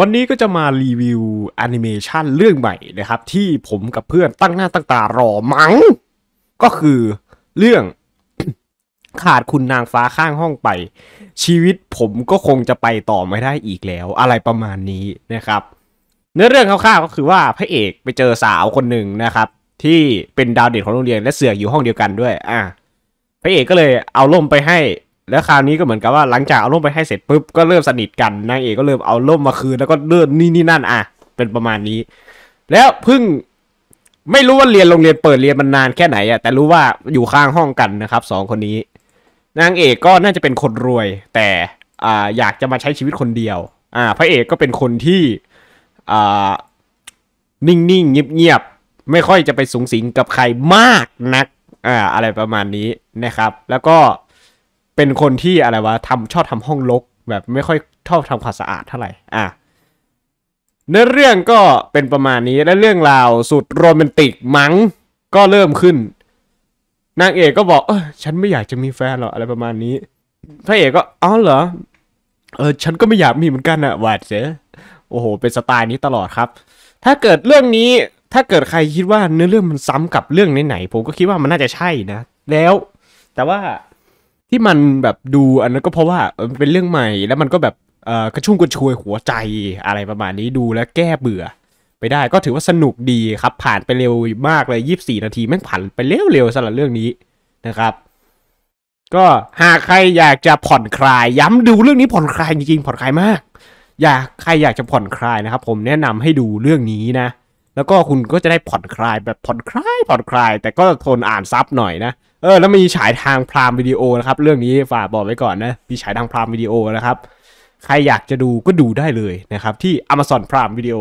วันนี้ก็จะมารีวิวแอนิเมชันเรื่องใหม่นะครับที่ผมกับเพื่อนตั้งหน้าตั้งตารอมัง้งก็คือเรื่อง ขาดคุณนางฟ้าข้างห้องไป ชีวิตผมก็คงจะไปต่อไม่ได้อีกแล้ว อะไรประมาณนี้นะครับ เนื้อเรื่องคร่าวๆก็คือว่าพระเอกไปเจอสาวคนหนึ่งนะครับ ที่เป็นดาวเด่นของโรงเรียนและเสือกอยู่ห้องเดียวกันด้วย อ่ะพระเอกก็เลยเอาล่มไปให้แล้วคราวนี้ก็เหมือนกับว่าหลังจากเอาล่มไปให้เสร็จปุ๊บก็เริ่มสนิทกันนางเอกก็เริ่มเอาล่มมาคืนแล้วก็เลื่อนนี่นี่นั่น อ่ะเป็นประมาณนี้ แล้วพึ่งไม่รู้ว่าเรียนโรงเรียนเปิดเรียนมันนานแค่ไหนอ่ะแต่รู้ว่าอยู่ข้างห้องกันนะครับสองคนนี้นางเอกก็น่าจะเป็นคนรวย แต่อ่าอยากจะมาใช้ชีวิตคนเดียว อ่าพระเอกก็เป็นคนที่อ่านิ่ง ๆ เงียบ ๆ ไม่ค่อยจะไปสูงสิงกับใครมากนักอ่าอะไรประมาณนี้นะครับ แล้วก็เป็นคนที่อะไรวะทำชอบทำห้องรกแบบไม่ค่อยชอบทำความสะอาดเท่าไหร่อ่ะเนื้อเรื่องก็เป็นประมาณนี้และเรื่องราวสุดโรแมนติกมั้งก็เริ่มขึ้นนางเอกก็บอกเออฉันไม่อยากจะมีแฟนหรอกอะไรประมาณนี้พระเอกก็อ๋อเหรอเออฉันก็ไม่อยากมีเหมือนกันอะหวาดเสียโอ้โหเป็นสไตล์นี้ตลอดครับ ถ้าเกิดเรื่องนี้ ถ้าเกิดใครคิดว่าเนื้อเรื่องมันซ้ำกับเรื่องไหนๆผมก็คิดว่ามันน่าจะใช่นะ แล้ว แต่ว่าที่มันแบบดูอันนั้นก็เพราะว่าเป็นเรื่องใหม่ แล้วมันก็แบบเอ่อกระชุ่มกระชวยหัวใจอะไรประมาณนี้ดูแล้วแก้เบื่อ ไปได้ก็ถือว่าสนุกดีครับ ผ่านไปเร็วมากเลยยี่สี่นาทีแม่งผ่านไปเร็วๆสำหรับเรื่องนี้นะครับ ก็หากใครอยากจะผ่อนคลายย้ำดูเรื่องนี้ผ่อนคลายจริงๆผ่อนคลายมาก อยากใครอยากจะผ่อนคลายนะครับ ผมแนะนำให้ดูเรื่องนี้นะ แล้วก็คุณก็จะได้ผ่อนคลายแบบผ่อนคลายผ่อนคลาย แต่ก็ทนอ่านซับหน่อยนะเออแล้วมีฉายทางพรามวิดีโอนะครับ เรื่องนี้ฝากบอกไว้ก่อนนะมีฉายทางพรามวิดีโอนะครับ ใครอยากจะดูก็ดูได้เลยนะครับ ที่ Amazon Prime Video